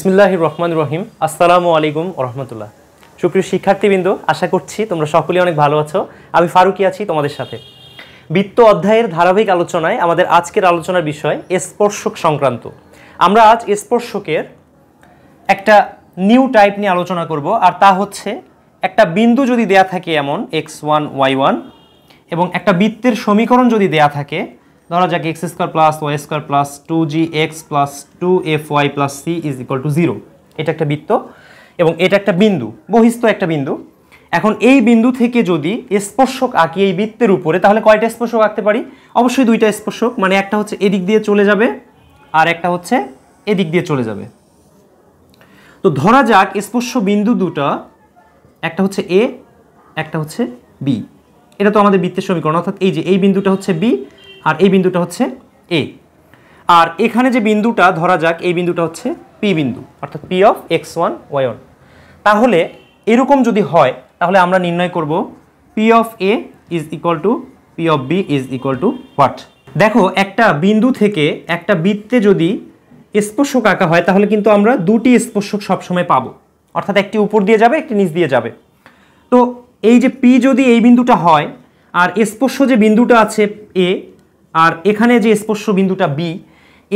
ইসমিল্লাহ রহমান রহিম আসসালামু আলাইকুম রহমতুল্লাহ সুপ্রিয় শিক্ষার্থীবৃন্দ আশা করছি তোমরা সকলে অনেক ভালো আছো আমি ফারুকি আছি তোমাদের সাথে বৃত্ত অধ্যায়ের ধারাবাহিক আলোচনায় আমাদের আজকের আলোচনার বিষয় স্পর্শক সংক্রান্ত আমরা আজ স্পর্শকের একটা নিউ টাইপ নিয়ে আলোচনা করব আর তা হচ্ছে একটা বিন্দু যদি দেয়া থাকে এমন এক্স ওয়ান ওয়াই ওয়ান এবং একটা বৃত্তের সমীকরণ যদি দেয়া থাকে ধরা যাক x square plus y square plus two g x plus two f y plus c is equal to zero এটা একটা বৃত্ত এবং এটা একটা বিন্দু বহিস্থ একটা বিন্দু এখন এই বিন্দু থেকে যদি স্পর্শক আঁকি এই বৃত্তের উপরে তাহলে কয়টা স্পর্শক আঁকতে পারি অবশ্যই দুইটা স্পর্শক মানে একটা হচ্ছে এদিক দিয়ে চলে যাবে আর একটা হচ্ছে এদিক দিয়ে চলে যাবে তো ধরা যাক স্পর্শ বিন্দু দুটা একটা হচ্ছে এ একটা হচ্ছে বি এটা তো আমাদের বৃত্তের সমীকরণ অর্থাৎ এই যে এই বিন্দুটা হচ্ছে বি আর এই বিন্দুটা হচ্ছে এ আর এখানে যে বিন্দুটা ধরা যাক এই বিন্দুটা হচ্ছে পি বিন্দু অর্থাৎ P of x one y one তাহলে এরকম যদি হয় তাহলে আমরা নির্ণয় করব P of A is equal to P of B is equal to what দেখো একটা বিন্দু থেকে একটা বৃত্তে যদি স্পর্শক আঁকা হয় তাহলে কিন্তু আমরা দুটি স্পর্শক সবসময় পাবো অর্থাৎ একটি উপর দিয়ে যাবে একটি নিচ দিয়ে যাবে তো এই যে পি যদি এই বিন্দুটা হয় আর স্পর্শ যে বিন্দুটা আছে এ আর এখানে যে স্পর্শ বিন্দুটা বি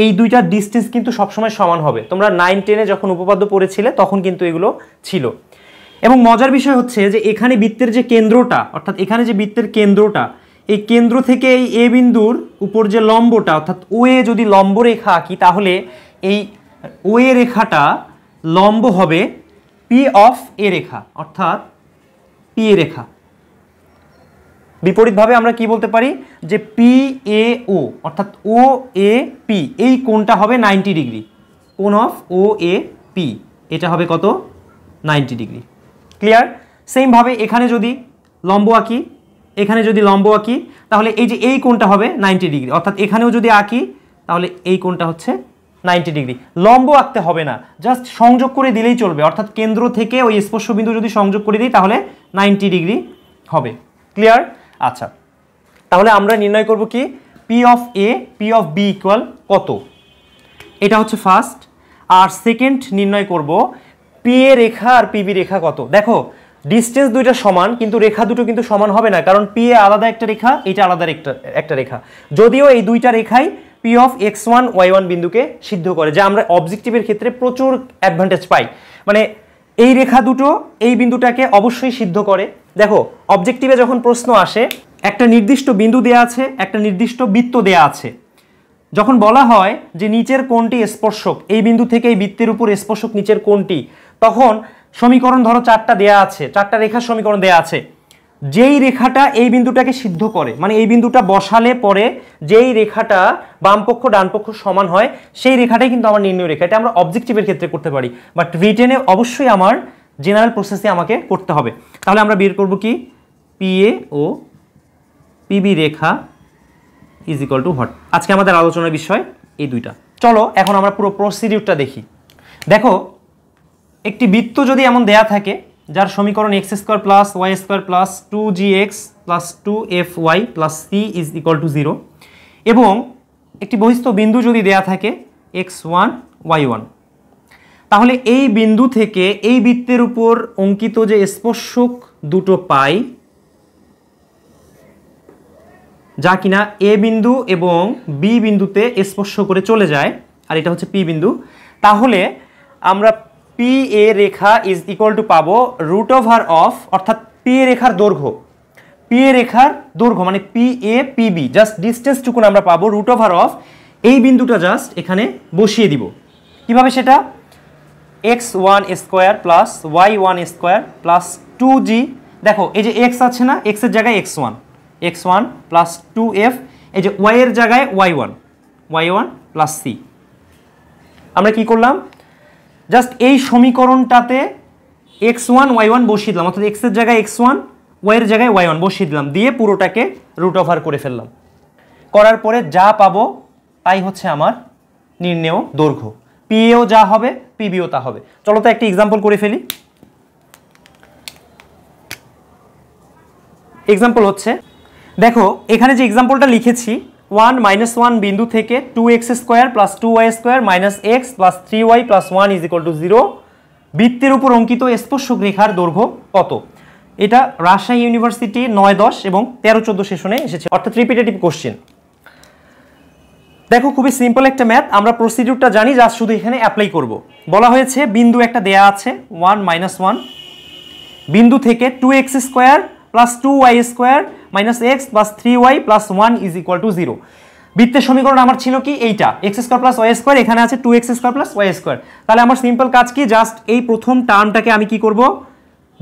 এই দুইটার ডিস্টেন্স কিন্তু সবসময় সমান হবে তোমরা নাইন টেনে যখন উপপাদ্য পড়েছিলে তখন কিন্তু এগুলো ছিল এবং মজার বিষয় হচ্ছে যে এখানে বৃত্তের যে কেন্দ্রটা অর্থাৎ এখানে যে বৃত্তের কেন্দ্রটা এই কেন্দ্র থেকে এই এ বিন্দুর উপর যে লম্বটা অর্থাৎ ও এ যদি লম্ব রেখা আঁকি তাহলে এই ও এ রেখাটা লম্ব হবে পি অফ এ রেখা অর্থাৎ পি এ রেখা বিপরীতভাবে আমরা কি বলতে পারি যে পি এ ও অর্থাৎ ও এ পি এই কোনটা হবে নাইনটি ডিগ্রি কোন অফ ও এ পি এটা হবে কত নাইনটি ডিগ্রি ক্লিয়ার সেমভাবে এখানে যদি লম্ব আঁকি এখানে যদি লম্ব আঁকি তাহলে এই যে এই কোনটা হবে নাইনটি ডিগ্রি অর্থাৎ এখানেও যদি আঁকি তাহলে এই কোনটা হচ্ছে নাইনটি ডিগ্রি লম্ব আঁকতে হবে না জাস্ট সংযোগ করে দিলেই চলবে অর্থাৎ কেন্দ্র থেকে ওই স্পর্শবিন্দু যদি সংযোগ করে দিই তাহলে নাইনটি ডিগ্রি হবে ক্লিয়ার আচ্ছা তাহলে আমরা নির্ণয় করব কি P of A P of B equal কত এটা হচ্ছে ফার্স্ট আর সেকেন্ড নির্ণয় করব P A Rekha R PB রেখা কত দেখো ডিস্টেন্স দুইটা সমান কিন্তু রেখা দুটো কিন্তু সমান হবে না কারণ পি এ আলাদা একটা রেখা এটা আলাদা একটা একটা রেখা যদিও এই দুইটা রেখাই P of x one y one বিন্দুকে সিদ্ধ করে যা আমরা অবজেক্টিভের ক্ষেত্রে প্রচুর অ্যাডভান্টেজ পাই মানে এই রেখা দুটো এই বিন্দুটাকে অবশ্যই সিদ্ধ করে দেখো অবজেক্টিভে যখন প্রশ্ন আসে একটা নির্দিষ্ট বিন্দু দেয়া আছে একটা নির্দিষ্ট বৃত্ত দেয়া আছে যখন বলা হয় যে নিচের কোনটি স্পর্শক এই বিন্দু থেকে এই বৃত্তের উপর স্পর্শক নিচের কোনটি তখন সমীকরণ ধরো চারটা দেয়া আছে চারটা রেখার সমীকরণ দেয়া আছে যেই রেখাটা এই বিন্দুটাকে সিদ্ধ করে মানে এই বিন্দুটা বসালে পরে যেই রেখাটা বামপক্ষ ডানপক্ষ সমান হয় সেই রেখাটাই কিন্তু আমার নির্ণয় রেখা এটা আমরা অবজেক্টিভের ক্ষেত্রে করতে পারি বাট রিটেনে অবশ্যই আমার জেনারেল প্রসেসে আমাকে করতে হবে তাহলে আমরা বের করব কি পিএ ও পিবি রেখা ইজ ইকাল টু হট আজকে আমাদের আলোচনার বিষয় এই দুইটা চলো এখন আমরা পুরো প্রসিডিউরটা দেখি দেখো একটি বৃত্ত যদি এমন দেয়া থাকে যার সমীকরণ x square plus y square plus two g x plus two f y plus c is equal to zero এবং একটি বহিস্থ বিন্দু যদি দেয়া থাকে এক্স ওয়ান ওয়াই ওয়ান তাহলে এই বিন্দু থেকে এই বৃত্তের উপর অঙ্কিত যে স্পর্শক দুটো পাই যা কিনা এ বিন্দু এবং বি বিন্দুতে স্পর্শ করে চলে যায় আর এটা হচ্ছে পি বিন্দু তাহলে আমরা পি এ রেখা ইজ ইকুয়াল টু পাবো রুট ওভার অফ অর্থাৎ পি এ রেখার দৈর্ঘ্য পি এ রেখার দৈর্ঘ্য মানে P A P B just ডিস্টেন্সটুকুন আমরা পাবো রুট ওভার অফ এই বিন্দুটা জাস্ট এখানে বসিয়ে দিব কিভাবে সেটা x one square plus y one square plus two g দেখো এই যে এক্স আছে না এক্সের জায়গায় x one x one plus two f এই যে ওয়াইয়ের জায়গায় y one y one plus c আমরা কি করলাম জাস্ট এই সমীকরণটাতে এক্স ওয়ান ওয়াই ওয়ান বসিয়ে দিলাম অর্থাৎ এক্সের জায়গায় এক্স ওয়ান ওয়াইয়ের জায়গায় ওয়াই ওয়ান বসিয়ে দিলাম দিয়ে পুরোটাকে রুট ওভার করে ফেললাম করার পরে যা পাবো তাই হচ্ছে আমার নির্ণেয় দৈর্ঘ্য পিএও যা হবে পিবিও তা হবে চলো তো একটি এক্সাম্পল করে ফেলি এক্সাম্পল হচ্ছে দেখো এখানে যে এক্সাম্পলটা লিখেছি ওয়ান মাইনাস ওয়ান বিন্দু থেকে two x square plus two y square minus x plus three y plus one is equal to zero বৃত্তের উপর অঙ্কিত স্পর্শক রেখার দৈর্ঘ্য কত এটা রাজশাহী ইউনিভার্সিটি নয় দশ এবং তেরো চোদ্দো সেশনে এসেছে অর্থাৎ রিপিটেটিভ কোশ্চেন দেখো খুবই সিম্পল একটা ম্যাথ আমরা প্রসিডিউরটা জানি যা শুধু এখানে অ্যাপ্লাই করব। বলা হয়েছে বিন্দু একটা দেয়া আছে ওয়ান মাইনাস ওয়ান বিন্দু থেকে two x square plus two y square minus x plus three y plus one is equal to zero বৃত্তের সমীকরণ আমার ছিল কি এইটা x square plus y square এখানে আছে two x square plus y square তাহলে আমার সিম্পল কাজ কি জাস্ট এই প্রথম টার্মটাকে আমি কি করব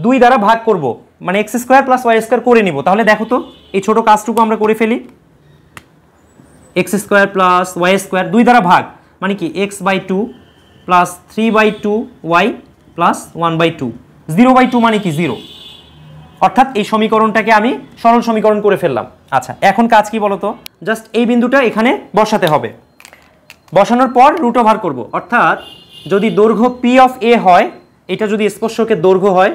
দুই দ্বারা ভাগ করব মানে x square plus y square করে নিব তাহলে দেখো তো এই ছোটো কাজটুকু আমরা করে ফেলি x square plus y square দুই দ্বারা ভাগ মানে কি x by two plus three by two y plus one by two zero by two মানে কি জিরো অর্থাৎ এই সমীকরণটাকে আমি সরল সমীকরণ করে ফেললাম আচ্ছা এখন কাজ কি বলতো জাস্ট এই বিন্দুটা এখানে বসাতে হবে বসানোর পর রুট ওভার করব অর্থাৎ যদি দৈর্ঘ্য পি অফ এ হয় এটা যদি স্পর্শকের দৈর্ঘ্য হয়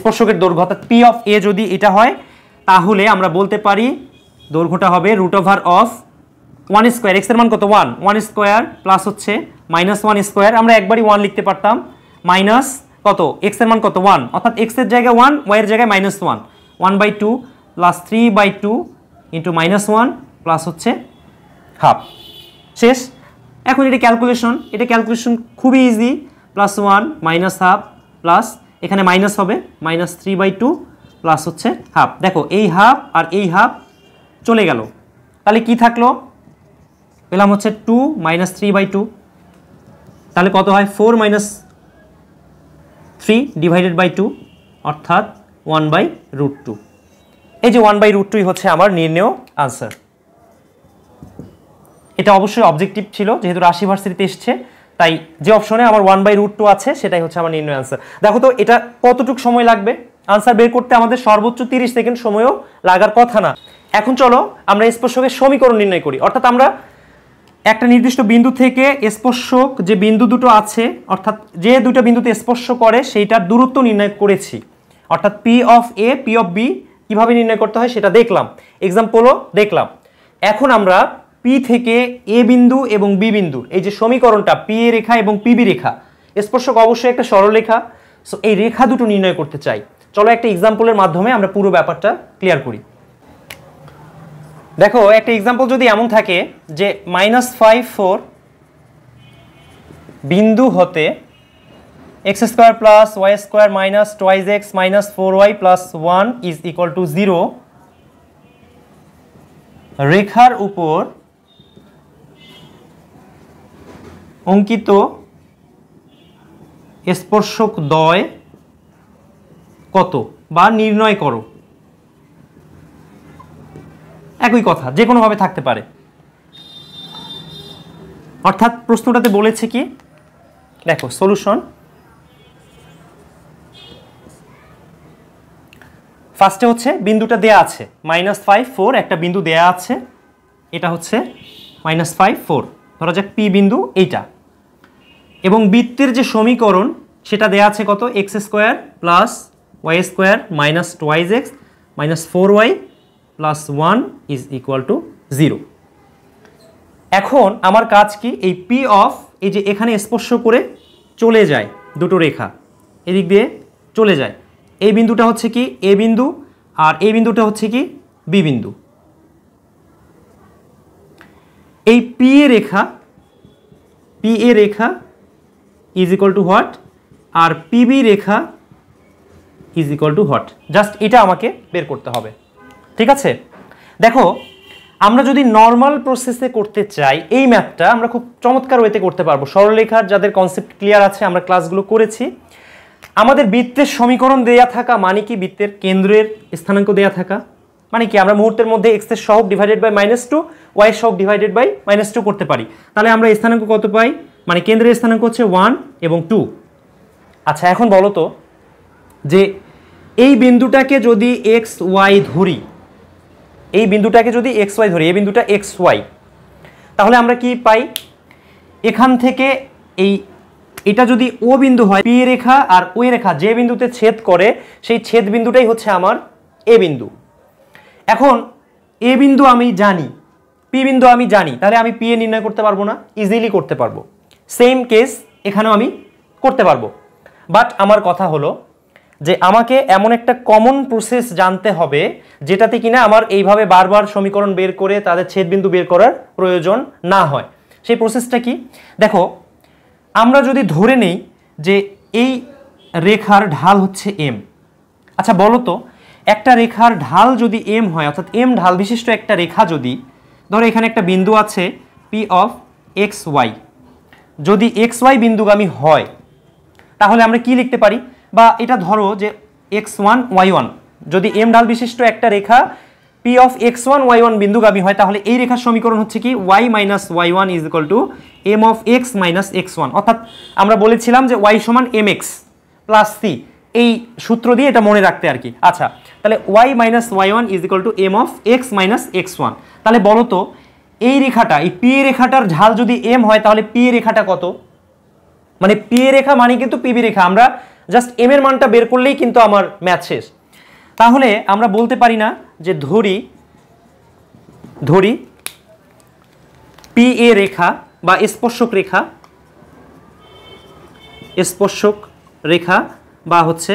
স্পর্শকের দৈর্ঘ্য অর্থাৎ পি অফ এ যদি এটা হয় তাহলে আমরা বলতে পারি দৈর্ঘ্যটা হবে root over of one square এক্সের মান কত ওয়ান ওয়ান স্কোয়ার প্লাস হচ্ছে মাইনাস ওয়ান স্কোয়ার আমরা একবারই ওয়ান লিখতে পারতাম মাইনাস কত এক্সের মান কত ওয়ান অর্থাৎ এক্সের জায়গায় ওয়ান ওয়াইয়ের জায়গায় minus one one by two plus three by two into minus one plus হচ্ছে হাফ শেষ এখন এটা ক্যালকুলেশন এটা ক্যালকুলেশন খুবই easy plus one minus half plus এখানে মাইনাস হবে minus three by two plus হচ্ছে হাফ দেখো এই হাফ আর এই হাফ চলে গেল তাহলে কি থাকলো পেলাম হচ্ছে two minus three by two তাহলে কত হয় four minus three divided by two অর্থাৎ ওয়ান বাই রুট টু এই যে ওয়ান বাই রুট টুই হচ্ছে আমার নির্ণেয় আনসার এটা অবশ্যই অবজেক্টিভ ছিল যেহেতু রাশি ভার্সিটিতে এসছে তাই যে অপশনে আমার ওয়ান বাই রুট টু আছে সেটাই হচ্ছে আমার নির্ণয় আনসার দেখো তো এটা কতটুক সময় লাগবে আনসার বের করতে আমাদের সর্বোচ্চ তিরিশ সেকেন্ড সময়ও লাগার কথা না এখন চলো আমরা স্পর্শকের সমীকরণ নির্ণয় করি অর্থাৎ আমরা একটা নির্দিষ্ট বিন্দু থেকে স্পর্শক যে বিন্দু দুটো আছে অর্থাৎ যে দুটো বিন্দুতে স্পর্শ করে সেইটার দূরত্ব নির্ণয় করেছি অর্থাৎ P of A P of B কীভাবে নির্ণয় করতে হয় সেটা দেখলাম এক্সাম্পলও দেখলাম এখন আমরা পি থেকে এ বিন্দু এবং বি বিন্দু এই যে সমীকরণটা পি এ রেখা এবং পিবি রেখা স্পর্শক অবশ্যই একটা সরলরেখা সো এই রেখা দুটো নির্ণয় করতে চাই চলো একটা এক্সাম্পলের মাধ্যমে আমরা পুরো ব্যাপারটা ক্লিয়ার করি দেখো একটা এক্সাম্পল যদি এমন থাকে যে মাইনাস ফাইভ ফোর বিন্দু হতে x square plus y square minus twice x minus four y plus one is equal to zero রেখার উপর অঙ্কিত স্পর্শক দয় কত বা নির্ণয় করো একই কথা যে কোনোভাবে থাকতে পারে অর্থাৎ প্রশ্নটাতে বলেছে কি দেখো সলিউশন ফার্স্টে হচ্ছে বিন্দুটা দেয়া আছে মাইনাস ফাইভ ফোর একটা বিন্দু দেয়া আছে এটা হচ্ছে মাইনাস ফাইভ ফোর ধরা যাক পি বিন্দু এইটা এবং বৃত্তের যে সমীকরণ সেটা দেয়া আছে কত x square plus y square minus twice x minus four y plus one is equal to zero এখন আমার কাজ কি এই পি অফ এই যে এখানে স্পর্শ করে চলে যায় দুটো রেখা এদিক দিয়ে চলে যায় এই বিন্দুটা হচ্ছে কি এ বিন্দু আর এই বিন্দুটা হচ্ছে কি বি বিন্দু এই পি এ রেখা পি এ রেখা ইজ ইকুয়াল টু হোয়াট আর পিবি রেখা is equal to what just এটা আমাকে বের করতে হবে ঠিক আছে দেখো আমরা যদি নর্মাল প্রসেসে করতে চাই এই ম্যাথটা আমরা খুব চমৎকার ওয়েতে করতে পারবো সরলরেখার যাদের কনসেপ্ট ক্লিয়ার আছে আমরা ক্লাসগুলো করেছি আমাদের বৃত্তের সমীকরণ দেয়া থাকা মানে কি বৃত্তের কেন্দ্রের স্থানাঙ্ক দেয়া থাকা মানে কি আমরা মুহূর্তের মধ্যে এক্স এর সহক divided by minus two y সহক ডিভাইডেড বাই মাইনাস টু করতে পারি তাহলে আমরা স্থানাঙ্ক কত পাই মানে কেন্দ্রের স্থানাঙ্ক হচ্ছে ওয়ান এবং টু আচ্ছা এখন বলো তো যে এই বিন্দুটাকে যদি এক্স ওয়াই ধরি এই বিন্দুটাকে যদি এক্স ওয়াই ধরি এই বিন্দুটা এক্স ওয়াই তাহলে আমরা কি পাই এখান থেকে এই এটা যদি ও বিন্দু হয় পি রেখা আর ওই রেখা যে বিন্দুতে ছেদ করে সেই ছেদ বিন্দুটাই হচ্ছে আমার এ বিন্দু এখন এ বিন্দু আমি জানি পি বিন্দু আমি জানি তাহলে আমি পি এ নির্ণয় করতে পারবো না ইজিলি করতে পারবো সেম কেস এখানেও আমি করতে পারবো বাট আমার কথা হলো যে আমাকে এমন একটা কমন প্রসেস জানতে হবে যেটাতে কিনা আমার এইভাবে বারবার সমীকরণ বের করে তাদের ছেদবিন্দু বের করার প্রয়োজন না হয় সেই প্রসেসটা কি দেখো আমরা যদি ধরে নেই যে এই রেখার ঢাল হচ্ছে এম আচ্ছা বলো তো একটা রেখার ঢাল যদি এম হয় অর্থাৎ এম ঢাল বিশিষ্ট একটা রেখা যদি ধরো এখানে একটা বিন্দু আছে পি অফ এক্স ওয়াই যদি এক্স ওয়াই বিন্দুগামী হয় তাহলে আমরা কি লিখতে পারি বা এটা ধরো যে এক্স ওয়ান ওয়াই ওয়ান যদি এম ডাল বিশিষ্ট একটা রেখা P of x one y one বিন্দুগামী হয় তাহলে এই রেখার সমীকরণ হচ্ছে কি y minus y one is equal to m of x minus x one অর্থাৎ আমরা বলেছিলাম যে ওয়াই সমান এম এক্স প্লাস সি এই সূত্র দিয়ে এটা মনে রাখতে আর কি আচ্ছা তাহলে y minus y one is equal to m of x minus x one তাহলে বলো তো এই রেখাটা এই পি রেখাটার ঝাল যদি এম হয় তাহলে পি রেখাটা কত মানে পি রেখা মানে কিন্তু পিবি রেখা আমরা জাস্ট এম এর মানটা বের করলেই কিন্তু আমার ম্যাথ শেষ তাহলে আমরা বলতে পারি না যে ধরি ধরি পি এ রেখা বা স্পর্শক রেখা স্পর্শক রেখা বা হচ্ছে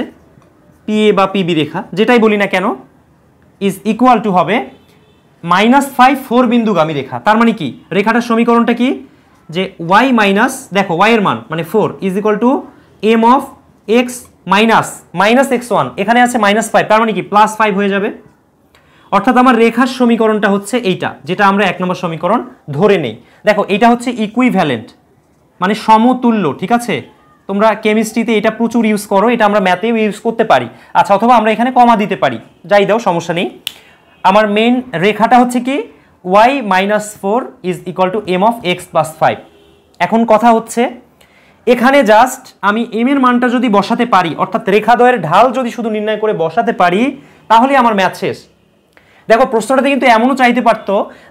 পি এ বা পিবি রেখা যেটাই বলি না কেন ইজ ইকুয়াল টু হবে মাইনাস ফাইভ ফোর বিন্দুগামী রেখা তার মানে কি রেখাটার সমীকরণটা কি যে ওয়াই মাইনাস দেখো এর মান মানে four is equal to m of x minus minus x one এখানে আছে মাইনাস ফাইভ তার মানে কি প্লাস ফাইভ হয়ে যাবে অর্থাৎ আমার রেখার সমীকরণটা হচ্ছে এইটা যেটা আমরা এক নম্বর সমীকরণ ধরে নেই দেখো এটা হচ্ছে ইকুইভ্যালেন্ট মানে সমতুল্য ঠিক আছে তোমরা কেমিস্ট্রিতে এটা প্রচুর ইউজ করো এটা আমরা ম্যাথেও ইউজ করতে পারি আচ্ছা অথবা আমরা এখানে কমা দিতে পারি যাই দাও সমস্যা নেই আমার মেন রেখাটা হচ্ছে কি y minus four is equal to m of x plus five এখন কথা হচ্ছে এখানে জাস্ট আমি এম এর মানটা যদি বসাতে পারি অর্থাৎ রেখাদয়ের ঢাল যদি শুধু নির্ণয় করে বসাতে পারি তাহলে আমার ম্যাথ শেষ দেখো প্রশ্নটাতে কিন্তু এমনও চাইতে পারত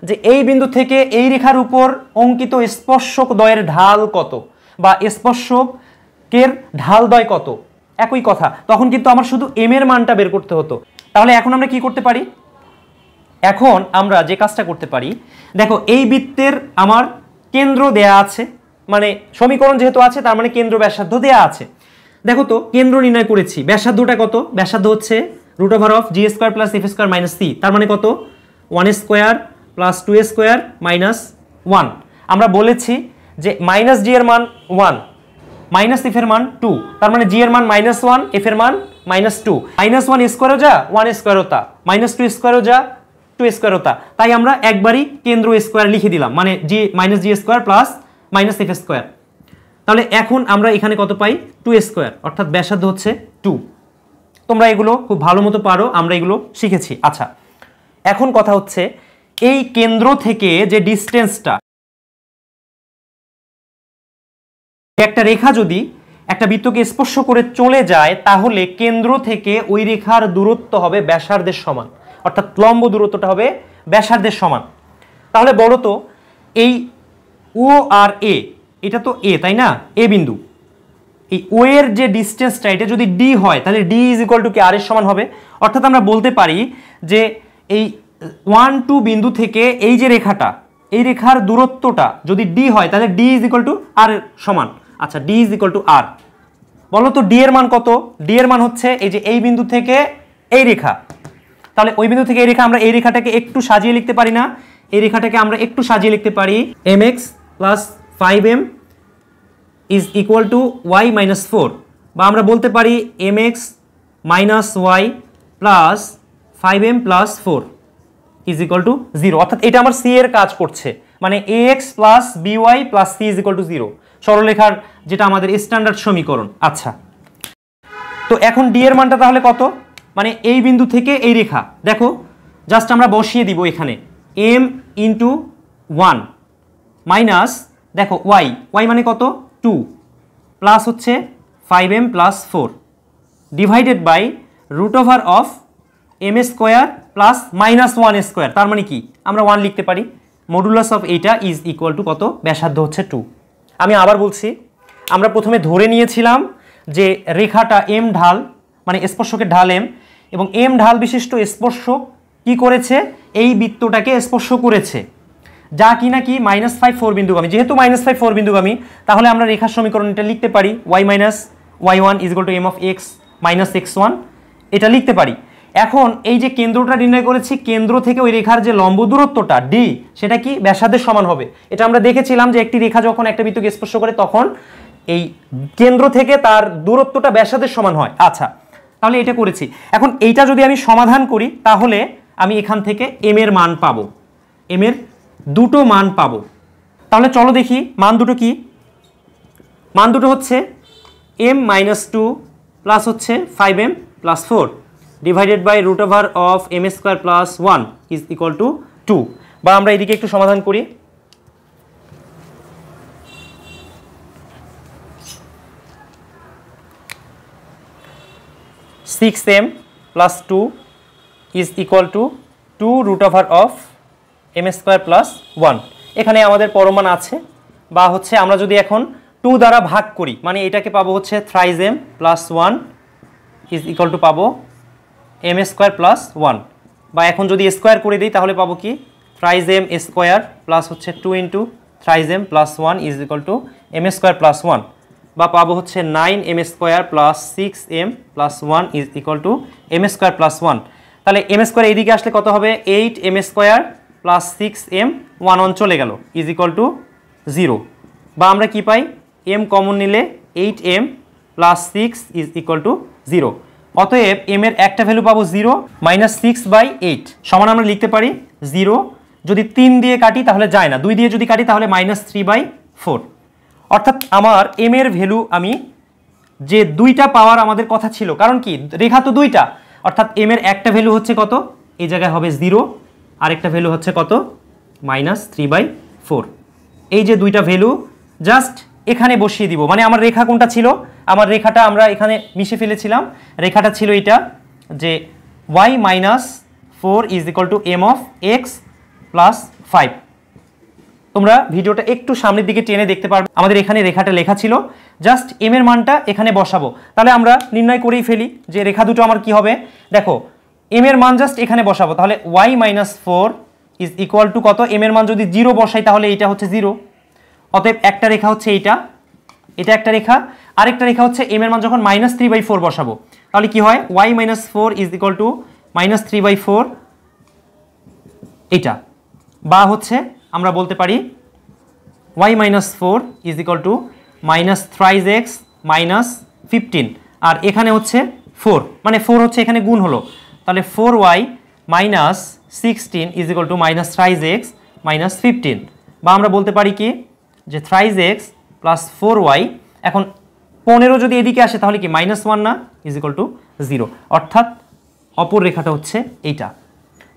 যে এই বিন্দু থেকে এই রেখার উপর অঙ্কিত স্পর্শক দয়ের ঢাল কত বা স্পর্শকের ঢাল দয় কত একই কথা তখন কিন্তু আমার শুধু এম এর মানটা বের করতে হতো তাহলে এখন আমরা কি করতে পারি এখন আমরা যে কাজটা করতে পারি দেখো এই বৃত্তের আমার কেন্দ্র দেয়া আছে মানে সমীকরণ যেহেতু আছে তার মানে কেন্দ্র ব্যাসার্ধ দেওয়া আছে দেখো তো কেন্দ্র নির্ণয় করেছি ব্যাসার্ধটা কত ব্যাসার্ধ হচ্ছে root over of g square plus f square minus c তার মানে কত one square plus two square minus one আমরা বলেছি যে মাইনাস জি এর মান ওয়ান মাইনাস এফ এর মান টু তার মানে জি এর মান মাইনাস ওয়ান এফ এর মান মাইনাস টু মাইনাস ওয়ান স্কোয়ারও যা ওয়ান স্কোয়ারও তা মাইনাস টু স্কোয়ারও যা টু স্কোয়ারও তা তাই আমরা একবারই কেন্দ্র স্কোয়ার লিখে দিলাম মানে g minus g square plus minus f square তাহলে এখন আমরা এখানে কত পাই টু স্কোয়ার অর্থাৎ ব্যাসার্ধ হচ্ছে টু তোমরা এগুলো খুব ভালো মতো পারো আমরা এগুলো শিখেছি আচ্ছা এখন কথা হচ্ছে এই কেন্দ্র থেকে যে ডিস্টেন্সটা একটা রেখা যদি একটা বৃত্তকে স্পর্শ করে চলে যায় তাহলে কেন্দ্র থেকে ওই রেখার দূরত্ব হবে ব্যাসার্ধের সমান অর্থাৎ লম্ব দূরত্বটা হবে ব্যাসার্ধের সমান তাহলে বলতো এই ও আর এ এটা তো এ তাই না এ বিন্দু এই ও এর যে ডিস্টেন্সটা এটা যদি ডি হয় তাহলে d is equal to k r এর সমান হবে অর্থাৎ আমরা বলতে পারি যে এই ওয়ান টু বিন্দু থেকে এই যে রেখাটা এই রেখার দূরত্বটা যদি ডি হয় তাহলে d is equal to r সমান আচ্ছা d is equal to r বলো তো ডি এর মান কত ডি এর মান হচ্ছে এই যে এই বিন্দু থেকে এই রেখা তাহলে ওই বিন্দু থেকে এই রেখা আমরা এই রেখাটাকে একটু সাজিয়ে লিখতে পারি না এই রেখাটাকে আমরা একটু সাজিয়ে লিখতে পারি m x plus five m is equal to y minus four বা আমরা বলতে পারি m x minus y plus five m plus four is equal to zero অর্থাৎ এটা আমার সি এর কাজ করছে মানে a x plus b y plus c is equal to zero সরলেখার যেটা আমাদের স্ট্যান্ডার্ড সমীকরণ আচ্ছা তো এখন ডি এর মানটা তাহলে কত মানে এই বিন্দু থেকে এই রেখা দেখো জাস্ট আমরা বসিয়ে দিব এখানে এম ইন্টু ওয়ান মাইনাস দেখো ওয়াই ওয়াই মানে কত টু প্লাস হচ্ছে five m plus four divided by root over of m square plus minus one square তার মানে কি আমরা ওয়ান লিখতে পারি মডুলাস অফ এইটা ইজ ইকুয়াল টু কত ব্যাসার্ধ হচ্ছে টু আমি আবার বলছি আমরা প্রথমে ধরে নিয়েছিলাম যে রেখাটা এম ঢাল মানে স্পর্শকের ঢাল এম এবং এম ঢাল বিশিষ্ট স্পর্শ কি করেছে এই বৃত্তটাকে স্পর্শ করেছে যা কি না কি মাইনাস ফাইভ ফোর বিন্দুগামী যেহেতু মাইনাস ফাইভ ফোর বিন্দুগামী তাহলে আমরা রেখার সমীকরণটা লিখতে পারি y minus y one is to m of x minus x one এটা লিখতে পারি এখন এই যে কেন্দ্রটা নির্ণয় করেছি কেন্দ্র থেকে ওই রেখার যে লম্ব দূরত্বটা ডি সেটা কি ব্যাসার্ধের সমান হবে এটা আমরা দেখেছিলাম যে একটি রেখা যখন একটা বৃত্তকে স্পর্শ করে তখন এই কেন্দ্র থেকে তার দূরত্বটা ব্যাসার্ধের সমান হয় আচ্ছা তাহলে এটা করেছি এখন এইটা যদি আমি সমাধান করি তাহলে আমি এখান থেকে এম এর মান পাবো এম এর দুটো মান পাবো তাহলে চলো দেখি মান দুটো কি মান দুটো হচ্ছে এম মাইনাস টু প্লাস হচ্ছে five m plus four divided by root over of m square plus one is equal to two বা আমরা এদিকে একটু সমাধান করি six m plus two is equal to two root over of m square plus one এখানে আমাদের পরমাণ আছে বা হচ্ছে আমরা যদি এখন টু দ্বারা ভাগ করি মানে এটাকে পাবো হচ্ছে thrice m plus one is equal to পাবো এম স্কোয়ার প্লাস ওয়ান বা এখন যদি স্কোয়ার করে দিই তাহলে পাবো কি থ্রাইজ এম স্কোয়ার প্লাস হচ্ছে two into thrice m plus one is equal to m square plus one বা পাবো হচ্ছে nine m square plus six m plus one is equal to m square plus one তাহলে m square এইদিকে আসলে কত হবে eight M square plus six m one one চলে গেল ইজ ইকল টু জিরো বা আমরা কি পাই এম কমন নিলে eight m plus six is equal to zero অতএব এম এর একটা ভ্যালু পাবো zero minus six by eight সমান আমরা লিখতে পারি জিরো যদি তিন দিয়ে কাটি তাহলে যায় না দুই দিয়ে যদি কাটি তাহলে মাইনাস থ্রি বাই ফোর অর্থাৎ আমার এম এর ভ্যালু আমি যে দুইটা পাওয়ার আমাদের কথা ছিল কারণ কি রেখা তো দুইটা অর্থাৎ এম এর একটা ভ্যালু হচ্ছে কত এই জায়গায় হবে জিরো আরেকটা ভ্যালু হচ্ছে কত মাইনাস থ্রি বাই ফোর এই যে দুইটা ভ্যালু জাস্ট এখানে বসিয়ে দিব মানে আমার রেখা কোনটা ছিল আমার রেখাটা আমরা এখানে মিশে ফেলেছিলাম রেখাটা ছিল এটা যে y minus four is equal to m of x plus five তোমরা ভিডিওটা একটু সামনের দিকে টেনে দেখতে পারবে আমাদের এখানে রেখাটা লেখা ছিল জাস্ট এম এর মানটা এখানে বসাবো তাহলে আমরা নির্ণয় করেই ফেলি যে রেখা দুটো আমার কি হবে দেখো এম এর মান জাস্ট এখানে বসাবো তাহলে y minus four is equal to কত এম এর মান যদি জিরো বসাই তাহলে এটা হচ্ছে জিরো অতএব একটা রেখা হচ্ছে এইটা এটা একটা রেখা আরেকটা রেখা হচ্ছে এম এর মান যখন মাইনাস থ্রি বাই ফোর বসাবো তাহলে কি হয় y minus four is equal to minus three by four এটা বা হচ্ছে আমরা বলতে পারি y minus four is equal to minus thrice x minus fifteen আর এখানে হচ্ছে ফোর মানে ফোর হচ্ছে এখানে গুণ হলো তাহলে four y minus sixteen is equal to minus thrice x minus fifteen বা আমরা বলতে পারি কি যে thrice x plus four y এখন পনেরো যদি এদিকে আসে তাহলে কি মাইনাস ওয়ান না ইজ ইকুয়াল টু জিরো অর্থাৎ অপর রেখাটা হচ্ছে এইটা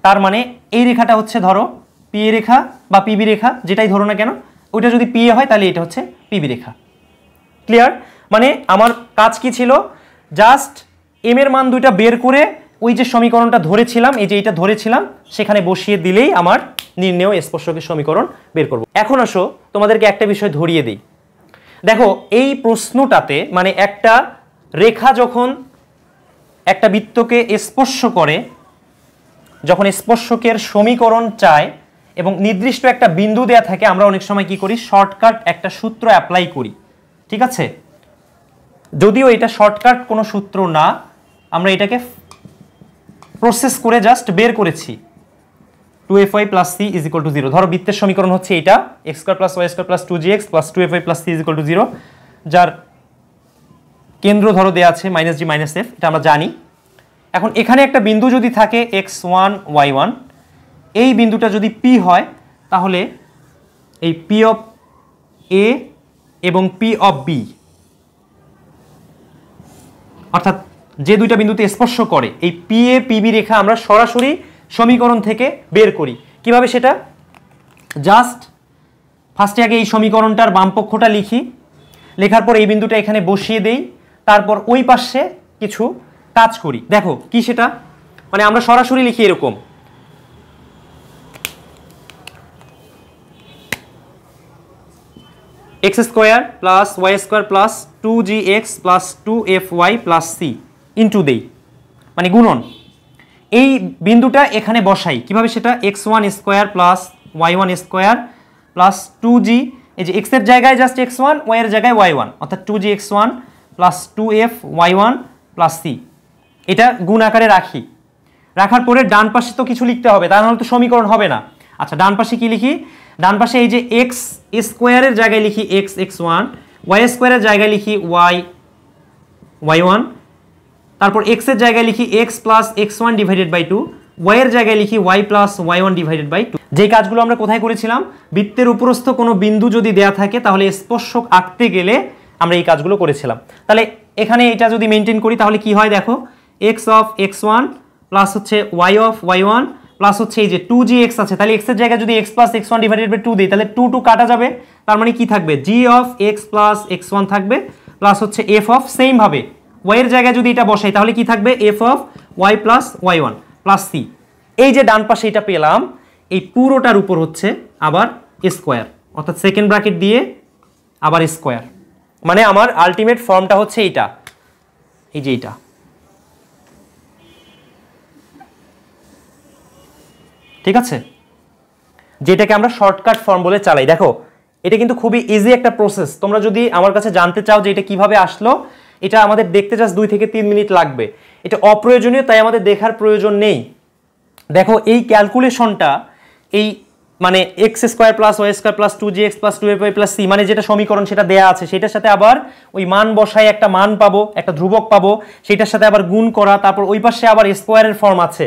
তার মানে এই রেখাটা হচ্ছে ধরো পিএ রেখা বা পিবি রেখা যেটাই ধরো না কেন ওইটা যদি পিএ হয় তাহলে এটা হচ্ছে পিবি রেখা ক্লিয়ার মানে আমার কাজ কি ছিল জাস্ট এম এর মান দুইটা বের করে ওই যে সমীকরণটা ধরেছিলাম এই যে এটা ধরেছিলাম সেখানে বসিয়ে দিলেই আমার নির্ণেয় স্পর্শকের সমীকরণ বের করব এখন আসো তোমাদেরকে একটা বিষয় ধরিয়ে দিই দেখো এই প্রশ্নটাতে মানে একটা রেখা যখন একটা বৃত্তকে স্পর্শ করে যখন স্পর্শকের সমীকরণ চায় এবং নির্দিষ্ট একটা বিন্দু দেয়া থাকে আমরা অনেক সময় কি করি শর্টকাট একটা সূত্র অ্যাপ্লাই করি ঠিক আছে যদিও এটা শর্টকাট কোনো সূত্র না আমরা এটাকে প্রসেস করে জাস্ট বের করেছি two f y plus c is equal to zero ধরো বৃত্তের সমীকরণ হচ্ছে এটা x square plus y square plus two g x plus two f y plus c is equal to zero যার কেন্দ্র ধরো দেওয়া আছে মাইনাস জি মাইনাস এফ এটা আমরা জানি এখন এখানে একটা বিন্দু যদি থাকে এক্স ওয়ান ওয়াই ওয়ান এই বিন্দুটা যদি পি হয় তাহলে এই পি অফ এ এবং পি অফ বি অর্থাৎ যে দুইটা বিন্দুতে স্পর্শ করে এই এ পিবি রেখা আমরা সরাসরি সমীকরণ থেকে বের করি কিভাবে সেটা জাস্ট ফার্স্টে আগে এই সমীকরণটার বামপক্ষটা লিখি লেখার পর এই বিন্দুটা এখানে বসিয়ে দেই তারপর ওই পাশে কিছু কাজ করি দেখো কি সেটা মানে আমরা সরাসরি লিখি এরকম x square plus y square plus two g x plus two f y plus c into দেই মানে গুণন এই বিন্দুটা এখানে বসাই কিভাবে সেটা x one square plus y one square plus two g এই যে এক্সের জায়গায় জাস্ট এক্স ওয়ান ওয়াইয়ের জায়গায় ওয়াই ওয়ান অর্থাৎ two g x one plus two f y one plus c এটা গুণ আকারে রাখি রাখার পরে ডান পাশে তো কিছু লিখতে হবে তা নাহলে তো সমীকরণ হবে না আচ্ছা ডান পাশে কি লিখি ডান পাশে এই যে এক্স স্কোয়ারের জায়গায় লিখি এক্স এক্স ওয়ান ওয়াই স্কোয়ারের জায়গায় লিখি ওয়াই ওয়াই ওয়ান তারপর এক্সের জায়গায় লিখি x plus x one divided by two y এর জায়গায় লিখি y plus y one divided by two যে কাজগুলো আমরা কোথায় করেছিলাম বৃত্তের উপরস্থ কোনো বিন্দু যদি দেয়া থাকে তাহলে স্পর্শক আঁকতে গেলে আমরা এই কাজগুলো করেছিলাম তাহলে এখানে এটা যদি মেনটেন করি তাহলে কি হয় দেখো x of x one plus হচ্ছে y of y one plus হচ্ছে এই যে টু জি এক্স আছে তাহলে এক্সের জায়গায় যদি x plus x one divided by two দিই তাহলে টু টু কাটা যাবে তার মানে কি থাকবে g of x plus x one থাকবে প্লাস হচ্ছে এফ অফ সেমভাবে ওয়াইয়ের জায়গায় যদি এটা বসাই তাহলে কি থাকবে f of y plus y one plus c এই যে ডান পাশে এটা পেলাম এই পুরোটার উপর হচ্ছে আবার স্কোয়ার অর্থাৎ সেকেন্ড ব্র্যাকেট দিয়ে আবার স্কোয়ার মানে আমার আলটিমেট ফর্মটা হচ্ছে এইটা এই যে এইটা ঠিক আছে যেটাকে আমরা শর্টকাট ফর্ম বলে চালাই দেখো এটা কিন্তু খুবই ইজি একটা প্রসেস তোমরা যদি আমার কাছে জানতে চাও যে এটা কিভাবে আসলো এটা আমাদের দেখতে জাস্ট দুই থেকে তিন মিনিট লাগবে এটা অপ্রয়োজনীয় তাই আমাদের দেখার প্রয়োজন নেই দেখো এই ক্যালকুলেশনটা এই মানে x square plus y square plus two g x plus two f plus c মানে যেটা সমীকরণ সেটা দেয়া আছে সেটার সাথে আবার ওই মান বসায় একটা মান পাবো একটা ধ্রুবক পাবো সেটার সাথে আবার গুণ করা তারপর ওই পাশে আবার স্কোয়ারের ফর্ম আছে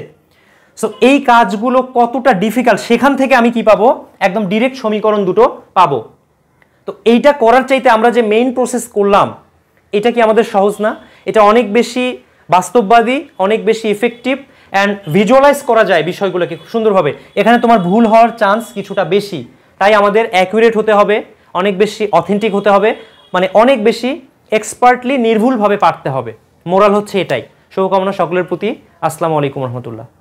সো এই কাজগুলো কতটা ডিফিকাল্ট সেখান থেকে আমি কি পাবো একদম ডিরেক্ট সমীকরণ দুটো পাবো তো এইটা করার চাইতে আমরা যে মেইন প্রসেস করলাম এটা কি আমাদের সহজ না এটা অনেক বেশি বাস্তববাদী অনেক বেশি ইফেক্টিভ অ্যান্ড ভিজুয়ালাইজ করা যায় বিষয়গুলোকে খুব সুন্দরভাবে এখানে তোমার ভুল হওয়ার চান্স কিছুটা বেশি তাই আমাদের অ্যাকুরেট হতে হবে অনেক বেশি অথেন্টিক হতে হবে মানে অনেক বেশি এক্সপার্টলি নির্ভুলভাবে পারতে হবে মোরাল হচ্ছে এটাই শুভকামনা সকলের প্রতি আসসালামু আলাইকুম রহমতুল্লাহ